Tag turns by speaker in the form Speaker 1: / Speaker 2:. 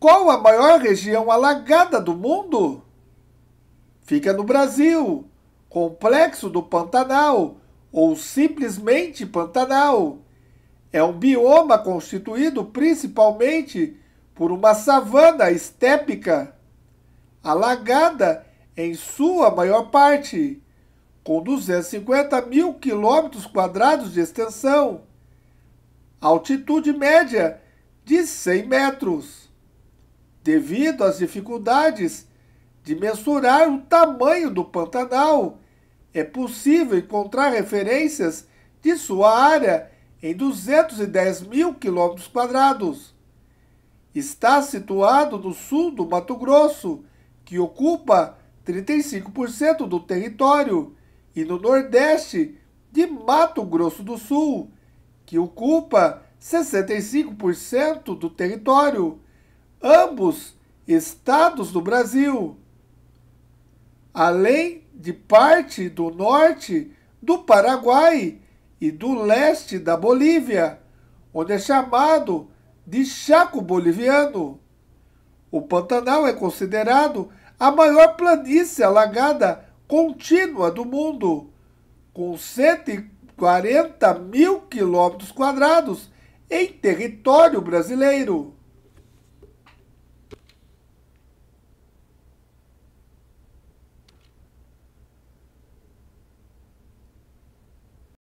Speaker 1: Qual a maior região alagada do mundo? Fica no Brasil, Complexo do Pantanal, ou simplesmente Pantanal. É um bioma constituído principalmente por uma savana estépica, alagada em sua maior parte, com 250 mil quilômetros quadrados de extensão, altitude média de 100 metros devido às dificuldades de mensurar o tamanho do Pantanal, é possível encontrar referências de sua área em 210 mil quilômetros quadrados. Está situado no sul do Mato Grosso, que ocupa 35% do território, e no nordeste de Mato Grosso do Sul, que ocupa 65% do território ambos estados do Brasil, além de parte do norte do Paraguai e do leste da Bolívia, onde é chamado de Chaco Boliviano. O Pantanal é considerado a maior planície alagada contínua do mundo, com 140 mil quilômetros quadrados em território brasileiro.